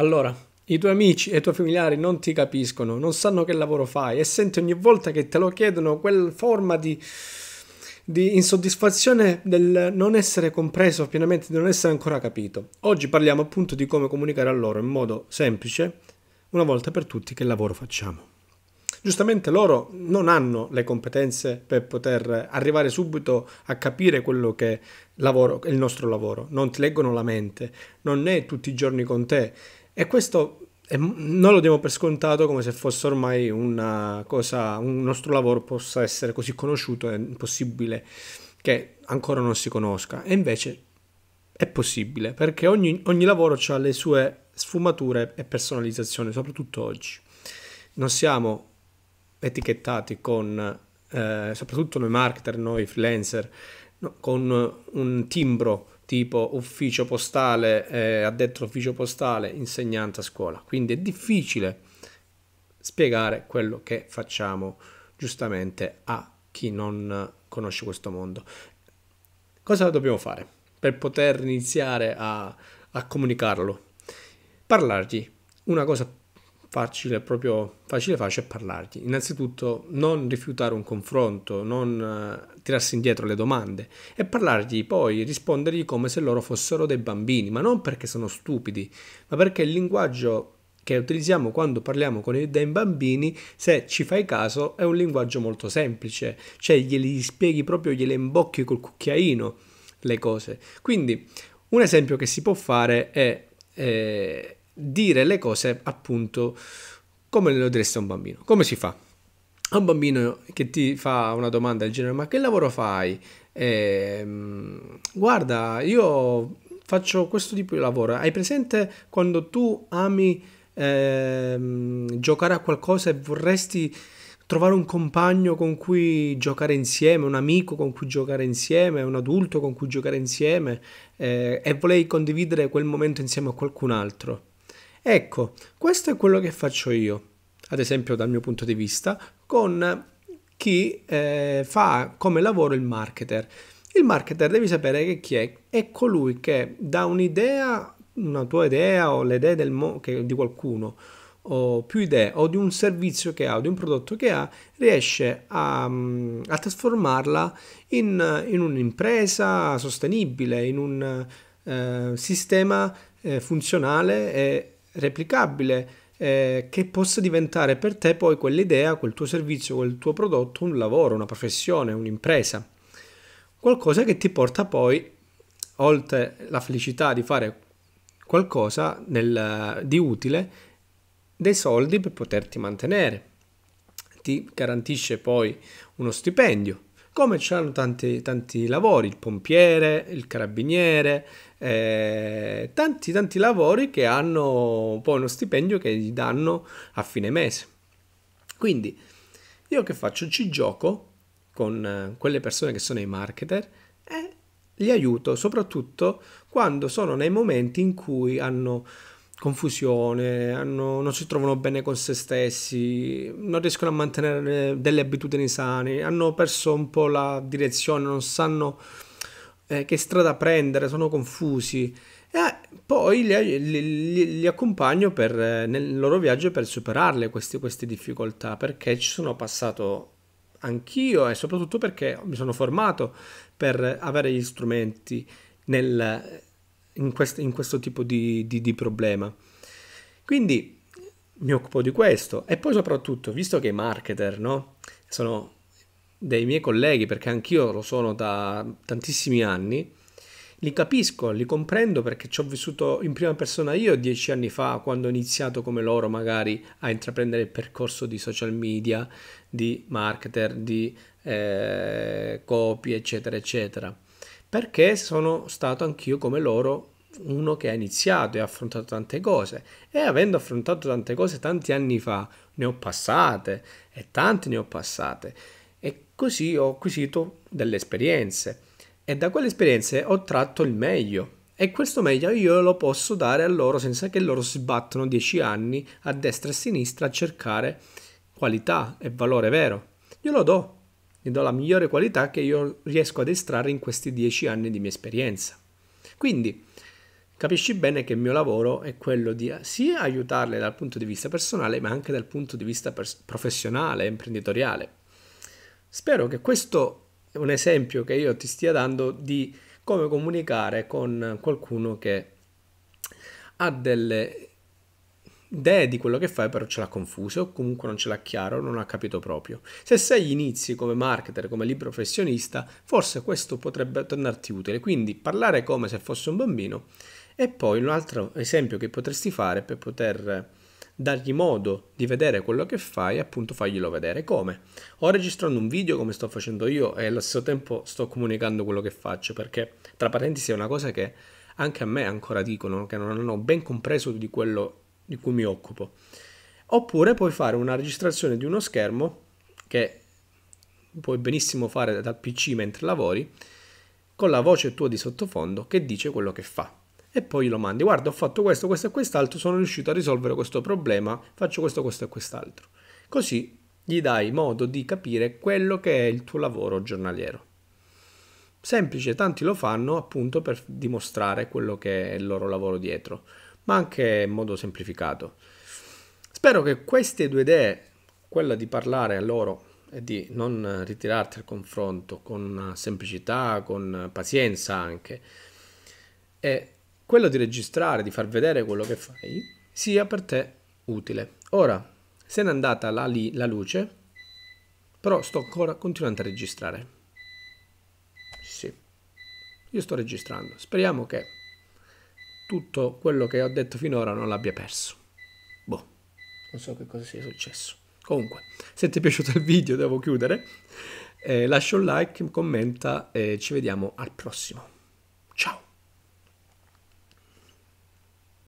Allora, i tuoi amici e i tuoi familiari non ti capiscono, non sanno che lavoro fai e senti ogni volta che te lo chiedono quella forma di, di insoddisfazione del non essere compreso pienamente, di non essere ancora capito. Oggi parliamo appunto di come comunicare a loro in modo semplice, una volta per tutti, che lavoro facciamo. Giustamente loro non hanno le competenze per poter arrivare subito a capire quello che è il nostro lavoro, non ti leggono la mente, non è tutti i giorni con te, e questo è, non lo diamo per scontato come se fosse ormai una cosa, un nostro lavoro possa essere così conosciuto, è impossibile che ancora non si conosca. E invece è possibile, perché ogni, ogni lavoro ha le sue sfumature e personalizzazioni, soprattutto oggi. Non siamo etichettati con, eh, soprattutto noi marketer, noi freelancer, no, con un timbro tipo ufficio postale, eh, addetto ufficio postale, insegnante a scuola. Quindi è difficile spiegare quello che facciamo giustamente a chi non conosce questo mondo. Cosa dobbiamo fare per poter iniziare a, a comunicarlo? Parlargli una cosa facile, proprio facile facile parlargli. Innanzitutto non rifiutare un confronto, non eh, tirarsi indietro le domande e parlargli poi, rispondergli come se loro fossero dei bambini, ma non perché sono stupidi, ma perché il linguaggio che utilizziamo quando parliamo con dei bambini, se ci fai caso, è un linguaggio molto semplice, cioè glieli spieghi proprio, gliele imbocchi col cucchiaino le cose. Quindi un esempio che si può fare è... Eh, dire le cose appunto come lo diresti a un bambino. Come si fa? A un bambino che ti fa una domanda del genere, ma che lavoro fai? Eh, guarda, io faccio questo tipo di lavoro. Hai presente quando tu ami eh, giocare a qualcosa e vorresti trovare un compagno con cui giocare insieme, un amico con cui giocare insieme, un adulto con cui giocare insieme eh, e volevi condividere quel momento insieme a qualcun altro? Ecco, questo è quello che faccio io, ad esempio dal mio punto di vista, con chi eh, fa come lavoro il marketer. Il marketer devi sapere che chi è, è colui che da un'idea, una tua idea o le idee del mo- che, di qualcuno o più idee o di un servizio che ha o di un prodotto che ha, riesce a, mm, a trasformarla in, in, un'impresa sostenibile, in un eh, sistema eh, funzionale e replicabile eh, che possa diventare per te poi quell'idea, quel tuo servizio, quel tuo prodotto, un lavoro, una professione, un'impresa. Qualcosa che ti porta poi, oltre la felicità di fare qualcosa nel, di utile, dei soldi per poterti mantenere. Ti garantisce poi uno stipendio come c'erano tanti, tanti lavori, il pompiere, il carabiniere, eh, tanti tanti lavori che hanno poi uno stipendio che gli danno a fine mese. Quindi io che faccio? Ci gioco con eh, quelle persone che sono i marketer e li aiuto soprattutto quando sono nei momenti in cui hanno confusione, hanno, non si trovano bene con se stessi, non riescono a mantenere delle abitudini sane, hanno perso un po' la direzione, non sanno eh, che strada prendere, sono confusi. E eh, poi li, li, li accompagno per, eh, nel loro viaggio per superarle queste, queste difficoltà, perché ci sono passato anch'io e soprattutto perché mi sono formato per avere gli strumenti nel in, quest- in questo tipo di, di, di problema. Quindi mi occupo di questo e poi soprattutto, visto che i marketer no, sono dei miei colleghi, perché anch'io lo sono da tantissimi anni, li capisco, li comprendo perché ci ho vissuto in prima persona io dieci anni fa, quando ho iniziato come loro magari a intraprendere il percorso di social media, di marketer, di eh, copie, eccetera, eccetera perché sono stato anch'io come loro uno che ha iniziato e ha affrontato tante cose e avendo affrontato tante cose tanti anni fa ne ho passate e tante ne ho passate e così ho acquisito delle esperienze e da quelle esperienze ho tratto il meglio e questo meglio io lo posso dare a loro senza che loro si battano dieci anni a destra e a sinistra a cercare qualità e valore vero glielo do ne do la migliore qualità che io riesco ad estrarre in questi dieci anni di mia esperienza. Quindi capisci bene che il mio lavoro è quello di eh, sia aiutarle dal punto di vista personale, ma anche dal punto di vista pers- professionale, imprenditoriale. Spero che questo è un esempio che io ti stia dando di come comunicare con qualcuno che ha delle idee di quello che fai però ce l'ha confuso o comunque non ce l'ha chiaro, non ha capito proprio. Se sei inizi come marketer, come libero professionista, forse questo potrebbe tornarti utile, quindi parlare come se fosse un bambino e poi un altro esempio che potresti fare per poter dargli modo di vedere quello che fai appunto farglielo vedere. Come? O registrando un video come sto facendo io e allo stesso tempo sto comunicando quello che faccio perché tra parentesi è una cosa che anche a me ancora dicono che non hanno ben compreso di quello di cui mi occupo. Oppure puoi fare una registrazione di uno schermo che puoi benissimo fare dal PC mentre lavori con la voce tua di sottofondo che dice quello che fa. E poi lo mandi, guarda ho fatto questo, questo e quest'altro, sono riuscito a risolvere questo problema, faccio questo, questo e quest'altro. Così gli dai modo di capire quello che è il tuo lavoro giornaliero. Semplice, tanti lo fanno appunto per dimostrare quello che è il loro lavoro dietro ma anche in modo semplificato. Spero che queste due idee, quella di parlare a loro e di non ritirarti al confronto con semplicità, con pazienza anche, e quello di registrare, di far vedere quello che fai, sia per te utile. Ora, se n'è andata la, li, la luce, però sto ancora continuando a registrare. Sì, io sto registrando. Speriamo che tutto quello che ho detto finora non l'abbia perso. Boh, non so che cosa sia successo. Comunque, se ti è piaciuto il video devo chiudere. Eh, lascia un like, commenta e ci vediamo al prossimo. Ciao!